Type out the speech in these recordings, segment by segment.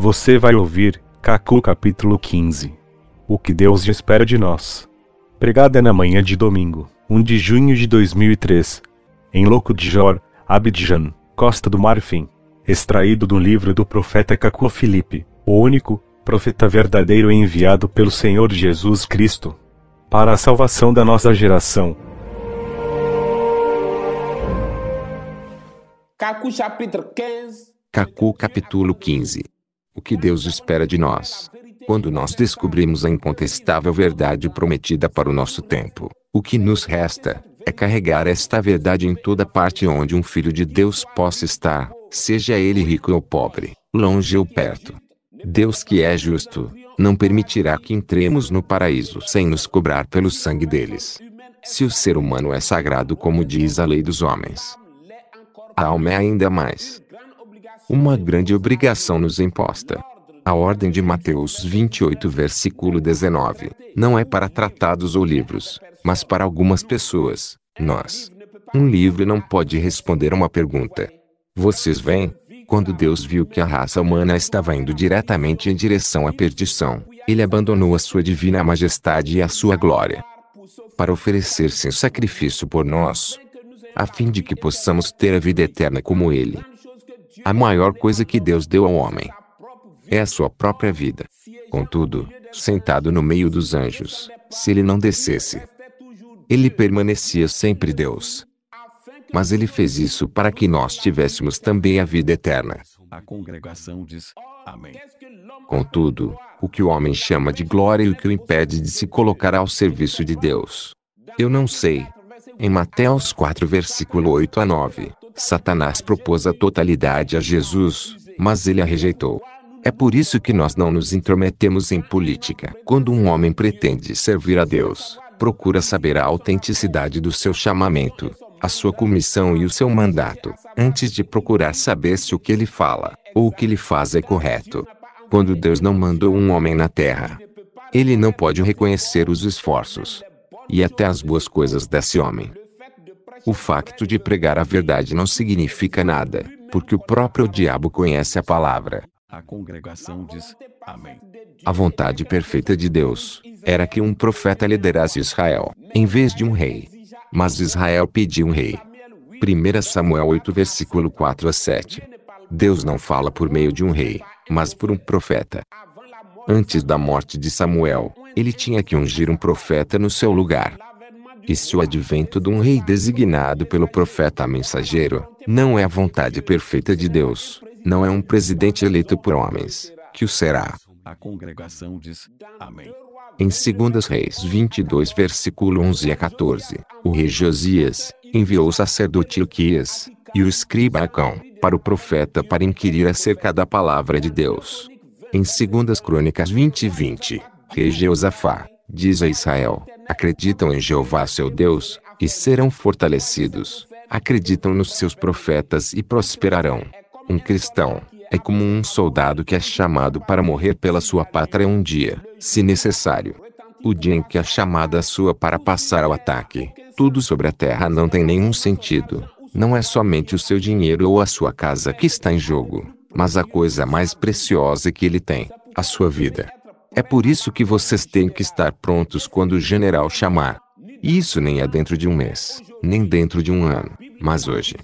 Você vai ouvir, Cacu capítulo 15. O que Deus espera de nós. Pregada na manhã de domingo, 1 de junho de 2003. Em Loco de Jor, Abidjan, Costa do Marfim. Extraído do livro do profeta Cacu Felipe, o único, profeta verdadeiro enviado pelo Senhor Jesus Cristo. Para a salvação da nossa geração. Cacu capítulo 15. Cacu capítulo 15 o que Deus espera de nós. Quando nós descobrimos a incontestável verdade prometida para o nosso tempo, o que nos resta é carregar esta verdade em toda parte onde um filho de Deus possa estar, seja ele rico ou pobre, longe ou perto. Deus que é justo, não permitirá que entremos no paraíso sem nos cobrar pelo sangue deles. Se o ser humano é sagrado como diz a lei dos homens, a alma é ainda mais uma grande obrigação nos imposta. A ordem de Mateus 28, versículo 19, não é para tratados ou livros, mas para algumas pessoas, nós. Um livro não pode responder a uma pergunta. Vocês veem? Quando Deus viu que a raça humana estava indo diretamente em direção à perdição, ele abandonou a sua divina majestade e a sua glória para oferecer-se em sacrifício por nós, a fim de que possamos ter a vida eterna como ele. A maior coisa que Deus deu ao homem é a sua própria vida. Contudo, sentado no meio dos anjos, se ele não descesse, ele permanecia sempre Deus. Mas ele fez isso para que nós tivéssemos também a vida eterna. A congregação diz: Amém. Contudo, o que o homem chama de glória e o que o impede de se colocar ao serviço de Deus. Eu não sei. Em Mateus 4, versículo 8 a 9, Satanás propôs a totalidade a Jesus, mas ele a rejeitou. É por isso que nós não nos intrometemos em política. Quando um homem pretende servir a Deus, procura saber a autenticidade do seu chamamento, a sua comissão e o seu mandato, antes de procurar saber se o que ele fala ou o que ele faz é correto. Quando Deus não mandou um homem na terra, ele não pode reconhecer os esforços e até as boas coisas desse homem. O facto de pregar a verdade não significa nada, porque o próprio diabo conhece a palavra. A congregação diz: Amém. A vontade perfeita de Deus era que um profeta liderasse Israel, em vez de um rei. Mas Israel pediu um rei. 1 Samuel 8, versículo 4 a 7. Deus não fala por meio de um rei, mas por um profeta. Antes da morte de Samuel, ele tinha que ungir um profeta no seu lugar. E se o advento de um rei designado pelo profeta mensageiro não é a vontade perfeita de Deus, não é um presidente eleito por homens, que o será. A congregação diz: Amém. Em 2 Reis 22, versículo 11 a 14, o rei Josias enviou o sacerdote Ilquias e o escriba Acão para o profeta para inquirir acerca da palavra de Deus. Em 2 Crônicas 20 e 20, rei Jeosafá Diz a Israel: acreditam em Jeová seu Deus, e serão fortalecidos. Acreditam nos seus profetas e prosperarão. Um cristão é como um soldado que é chamado para morrer pela sua pátria um dia, se necessário. O dia em que é chamada sua para passar ao ataque, tudo sobre a terra não tem nenhum sentido. Não é somente o seu dinheiro ou a sua casa que está em jogo, mas a coisa mais preciosa que ele tem, a sua vida. É por isso que vocês têm que estar prontos quando o general chamar. Isso nem é dentro de um mês, nem dentro de um ano, mas hoje.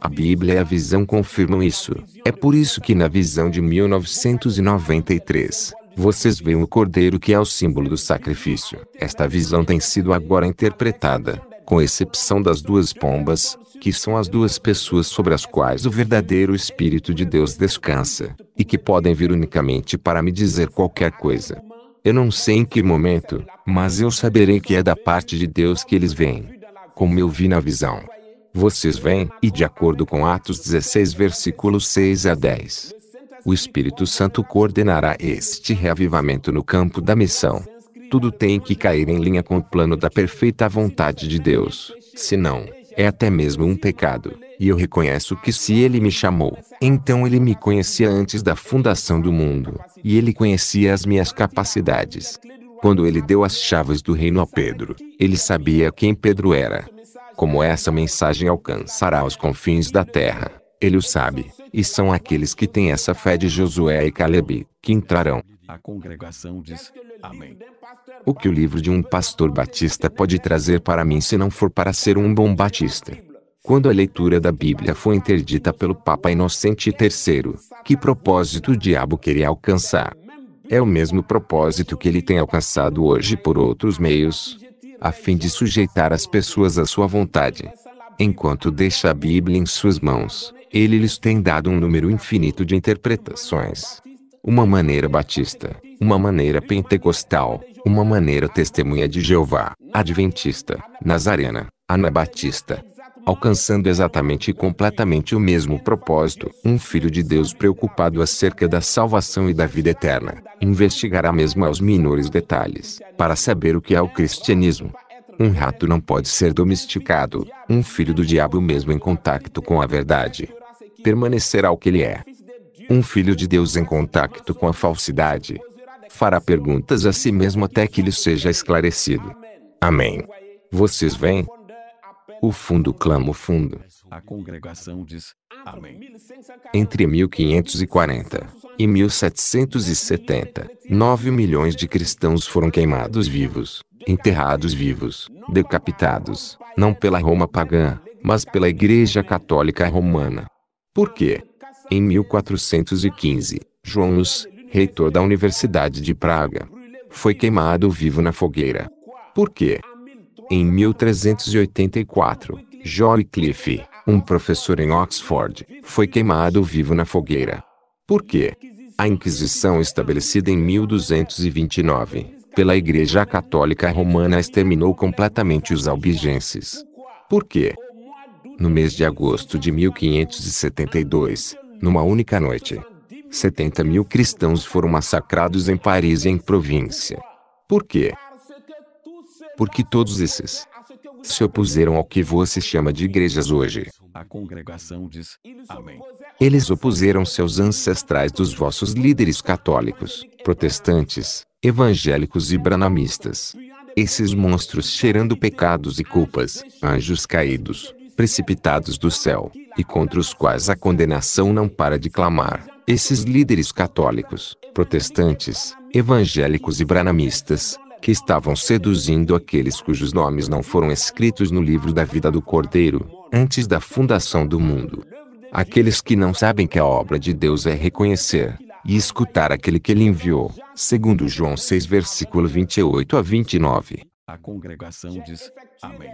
A Bíblia e a visão confirmam isso. É por isso que na visão de 1993, vocês veem o cordeiro que é o símbolo do sacrifício. Esta visão tem sido agora interpretada, com exceção das duas pombas, que são as duas pessoas sobre as quais o verdadeiro Espírito de Deus descansa, e que podem vir unicamente para me dizer qualquer coisa. Eu não sei em que momento, mas eu saberei que é da parte de Deus que eles vêm. Como eu vi na visão. Vocês vêm, e de acordo com Atos 16, versículos 6 a 10, o Espírito Santo coordenará este reavivamento no campo da missão. Tudo tem que cair em linha com o plano da perfeita vontade de Deus, senão, é até mesmo um pecado, e eu reconheço que se ele me chamou, então ele me conhecia antes da fundação do mundo, e ele conhecia as minhas capacidades. Quando ele deu as chaves do reino a Pedro, ele sabia quem Pedro era. Como essa mensagem alcançará os confins da terra, ele o sabe, e são aqueles que têm essa fé de Josué e Caleb, que entrarão. A congregação diz: Amém. O que o livro de um pastor batista pode trazer para mim se não for para ser um bom batista? Quando a leitura da Bíblia foi interdita pelo Papa Inocente III, que propósito o diabo queria alcançar? É o mesmo propósito que ele tem alcançado hoje por outros meios, a fim de sujeitar as pessoas à sua vontade. Enquanto deixa a Bíblia em suas mãos, ele lhes tem dado um número infinito de interpretações, uma maneira batista, uma maneira pentecostal, uma maneira testemunha de Jeová, adventista, nazarena, anabatista. Alcançando exatamente e completamente o mesmo propósito, um filho de Deus preocupado acerca da salvação e da vida eterna, investigará mesmo aos menores detalhes, para saber o que é o cristianismo. Um rato não pode ser domesticado, um filho do diabo mesmo em contacto com a verdade. Permanecerá o que ele é, um filho de Deus em contacto com a falsidade fará perguntas a si mesmo até que lhe seja esclarecido. Amém. Vocês veem? O fundo clama o fundo. A congregação diz: Amém. Entre 1540 e 1770, 9 milhões de cristãos foram queimados vivos, enterrados vivos, decapitados, não pela Roma pagã, mas pela Igreja Católica Romana. Por quê? Em 1415, João Luz, reitor da Universidade de Praga, foi queimado vivo na fogueira. Por quê? Em 1384, Joy Cliffe, um professor em Oxford, foi queimado vivo na fogueira. Por quê? A Inquisição estabelecida em 1229 pela Igreja Católica Romana exterminou completamente os albigenses. Por quê? No mês de agosto de 1572, numa única noite. 70 mil cristãos foram massacrados em Paris e em província. Por quê? Porque todos esses se opuseram ao que você chama de igrejas hoje. A congregação diz: Amém. Eles opuseram se aos ancestrais dos vossos líderes católicos, protestantes, evangélicos e branamistas. Esses monstros cheirando pecados e culpas, anjos caídos, precipitados do céu, e contra os quais a condenação não para de clamar. Esses líderes católicos, protestantes, evangélicos e branamistas, que estavam seduzindo aqueles cujos nomes não foram escritos no livro da vida do Cordeiro, antes da fundação do mundo. Aqueles que não sabem que a obra de Deus é reconhecer e escutar aquele que ele enviou, segundo João 6, versículo 28 a 29. A congregação diz: Amém.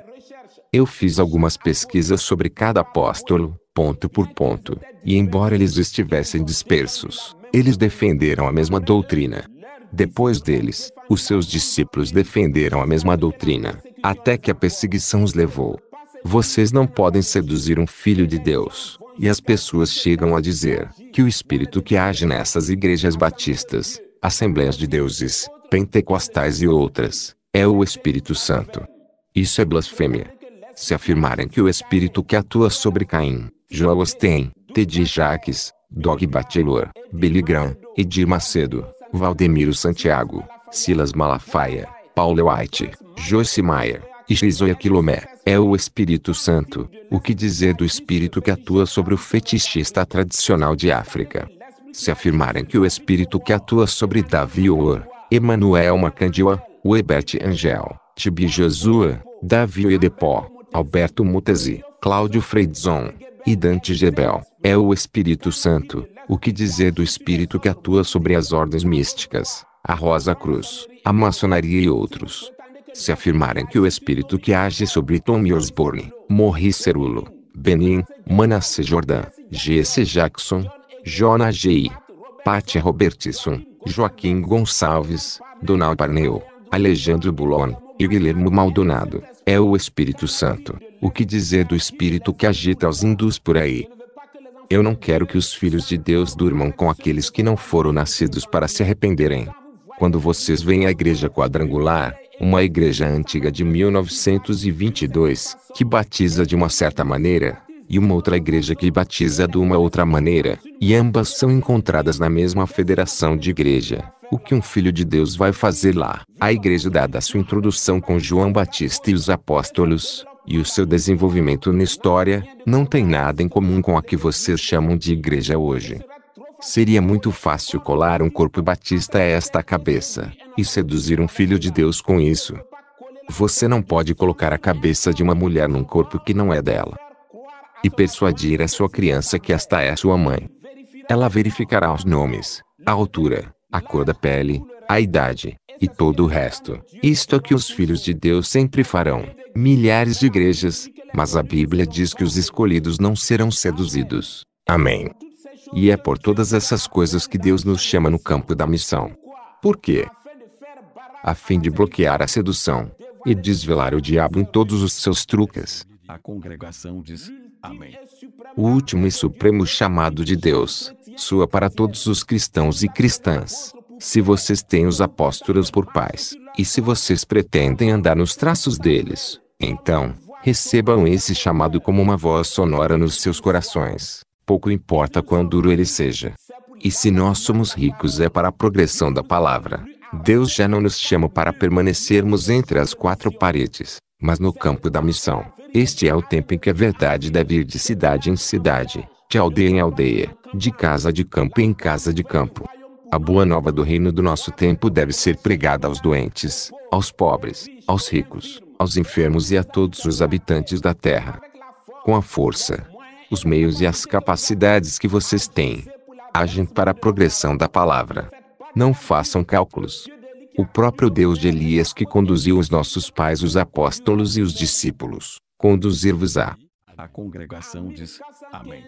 Eu fiz algumas pesquisas sobre cada apóstolo, ponto por ponto, e embora eles estivessem dispersos, eles defenderam a mesma doutrina. Depois deles, os seus discípulos defenderam a mesma doutrina, até que a perseguição os levou. Vocês não podem seduzir um filho de Deus, e as pessoas chegam a dizer que o espírito que age nessas igrejas batistas, assembleias de deuses, pentecostais e outras, é o Espírito Santo. Isso é blasfêmia se afirmarem que o espírito que atua sobre Caim, Joel Osten, Teddy Jaques, Dog Bachelor, Billy Graham, Edir Macedo, Valdemiro Santiago, Silas Malafaia, Paulo White, Joyce Meyer, e Shizuya Kilomé, é o Espírito Santo, o que dizer do espírito que atua sobre o fetichista tradicional de África. Se afirmarem que o espírito que atua sobre Davi Oor, Emanuel Macandua, Webert Angel, Tibi Josua, Davi Edepó, Alberto Mutesi, Cláudio Freidzon e Dante Gebel. É o Espírito Santo. O que dizer do Espírito que atua sobre as ordens místicas, a Rosa Cruz, a maçonaria e outros? Se afirmarem que o Espírito que age sobre Tommy Osborne, Morris Cerulo, Benin, Manasseh Jordan, G.C. Jackson, Jonah Jay, Patti Robertson, Joaquim Gonçalves, Donald Parnell, Alejandro Boulogne e Guilhermo Maldonado é o Espírito Santo. O que dizer do Espírito que agita os hindus por aí? Eu não quero que os filhos de Deus durmam com aqueles que não foram nascidos para se arrependerem. Quando vocês veem a igreja quadrangular, uma igreja antiga de 1922, que batiza de uma certa maneira, e uma outra igreja que batiza de uma outra maneira, e ambas são encontradas na mesma federação de igreja, o que um filho de Deus vai fazer lá. A igreja dada sua introdução com João Batista e os apóstolos, e o seu desenvolvimento na história, não tem nada em comum com a que vocês chamam de igreja hoje. Seria muito fácil colar um corpo batista a esta cabeça, e seduzir um filho de Deus com isso. Você não pode colocar a cabeça de uma mulher num corpo que não é dela. E persuadir a sua criança que esta é sua mãe. Ela verificará os nomes, a altura, a cor da pele, a idade, e todo o resto. Isto é que os filhos de Deus sempre farão. Milhares de igrejas, mas a Bíblia diz que os escolhidos não serão seduzidos. Amém. E é por todas essas coisas que Deus nos chama no campo da missão. Por quê? A fim de bloquear a sedução e desvelar o diabo em todos os seus truques. A congregação diz: Amém. O último e supremo chamado de Deus sua para todos os cristãos e cristãs. Se vocês têm os apóstolos por pais, e se vocês pretendem andar nos traços deles, então, recebam esse chamado como uma voz sonora nos seus corações, pouco importa quão duro ele seja. E se nós somos ricos é para a progressão da palavra. Deus já não nos chama para permanecermos entre as quatro paredes, mas no campo da missão. Este é o tempo em que a verdade deve ir de cidade em cidade, de aldeia em aldeia, de casa de campo em casa de campo. A boa nova do reino do nosso tempo deve ser pregada aos doentes, aos pobres, aos ricos, aos enfermos e a todos os habitantes da terra. Com a força, os meios e as capacidades que vocês têm, agem para a progressão da palavra. Não façam cálculos. O próprio Deus de Elias que conduziu os nossos pais, os apóstolos e os discípulos, conduzir-vos-á. A congregação diz: Amém.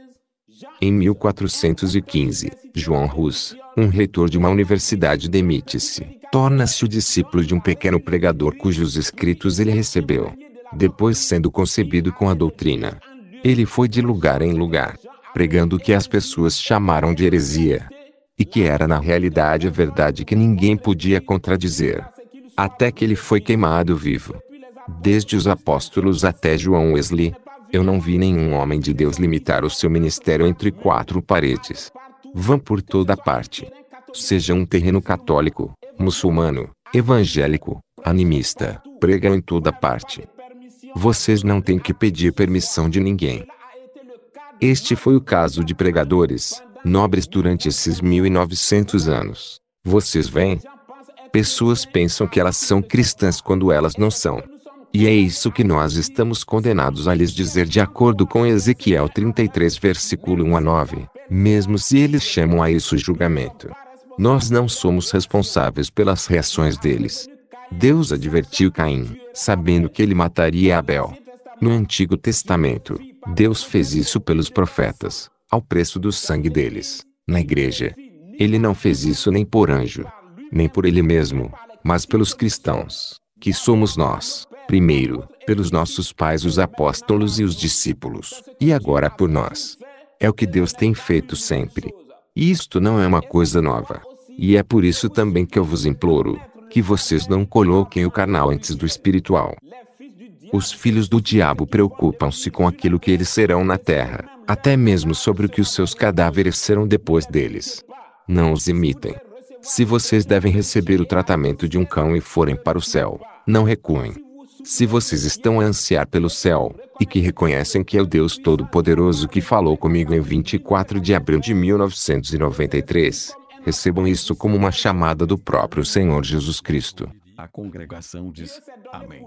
Em 1415, João Rus, um reitor de uma universidade, demite-se. Torna-se o discípulo de um pequeno pregador cujos escritos ele recebeu. Depois, sendo concebido com a doutrina, ele foi de lugar em lugar, pregando o que as pessoas chamaram de heresia. E que era na realidade a verdade que ninguém podia contradizer. Até que ele foi queimado vivo. Desde os apóstolos até João Wesley, eu não vi nenhum homem de Deus limitar o seu ministério entre quatro paredes. Vão por toda parte. Seja um terreno católico, muçulmano, evangélico, animista, pregam em toda parte. Vocês não têm que pedir permissão de ninguém. Este foi o caso de pregadores, nobres durante esses 1900 anos. Vocês veem? Pessoas pensam que elas são cristãs quando elas não são. E é isso que nós estamos condenados a lhes dizer de acordo com Ezequiel 33, versículo 1 a 9, mesmo se eles chamam a isso julgamento. Nós não somos responsáveis pelas reações deles. Deus advertiu Caim, sabendo que ele mataria Abel. No Antigo Testamento, Deus fez isso pelos profetas, ao preço do sangue deles, na igreja. Ele não fez isso nem por anjo, nem por ele mesmo, mas pelos cristãos, que somos nós primeiro, pelos nossos pais, os apóstolos e os discípulos, e agora por nós. É o que Deus tem feito sempre. E isto não é uma coisa nova. E é por isso também que eu vos imploro que vocês não coloquem o carnal antes do espiritual. Os filhos do diabo preocupam-se com aquilo que eles serão na terra, até mesmo sobre o que os seus cadáveres serão depois deles. Não os imitem. Se vocês devem receber o tratamento de um cão e forem para o céu, não recuem. Se vocês estão a ansiar pelo céu, e que reconhecem que é o Deus Todo-Poderoso que falou comigo em 24 de abril de 1993, recebam isso como uma chamada do próprio Senhor Jesus Cristo. A congregação diz: Amém.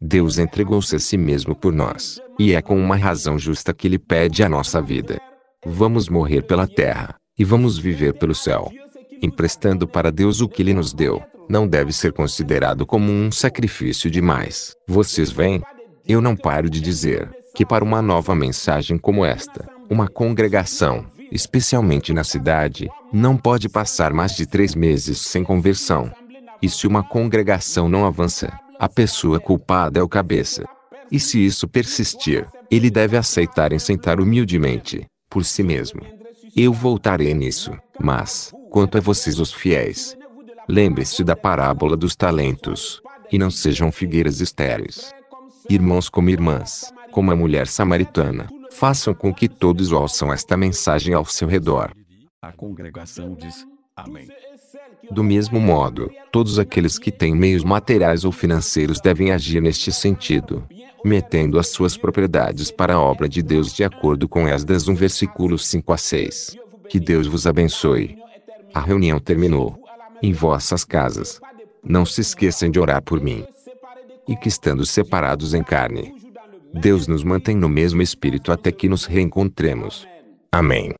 Deus entregou-se a si mesmo por nós, e é com uma razão justa que ele pede a nossa vida. Vamos morrer pela terra, e vamos viver pelo céu, emprestando para Deus o que ele nos deu não deve ser considerado como um sacrifício demais. Vocês veem? Eu não paro de dizer que para uma nova mensagem como esta, uma congregação, especialmente na cidade, não pode passar mais de três meses sem conversão. E se uma congregação não avança, a pessoa culpada é o cabeça. E se isso persistir, ele deve aceitar em sentar humildemente, por si mesmo. Eu voltarei nisso, mas, quanto a vocês os fiéis, Lembre-se da parábola dos talentos. E não sejam figueiras estéreis. Irmãos como irmãs, como a mulher samaritana, façam com que todos ouçam esta mensagem ao seu redor. A congregação diz: Amém. Do mesmo modo, todos aqueles que têm meios materiais ou financeiros devem agir neste sentido, metendo as suas propriedades para a obra de Deus de acordo com Esdras 1, versículos 5 a 6. Que Deus vos abençoe. A reunião terminou em vossas casas. Não se esqueçam de orar por mim. E que estando separados em carne, Deus nos mantém no mesmo espírito até que nos reencontremos. Amém.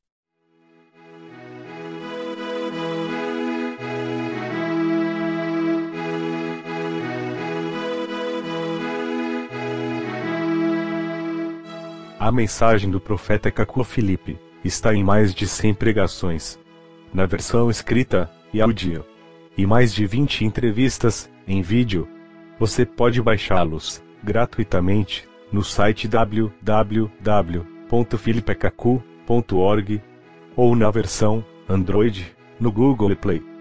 A mensagem do profeta Cacu Felipe está em mais de 100 pregações. Na versão escrita, e dia e mais de 20 entrevistas em vídeo. Você pode baixá-los gratuitamente no site www.filipecacu.org ou na versão Android no Google Play.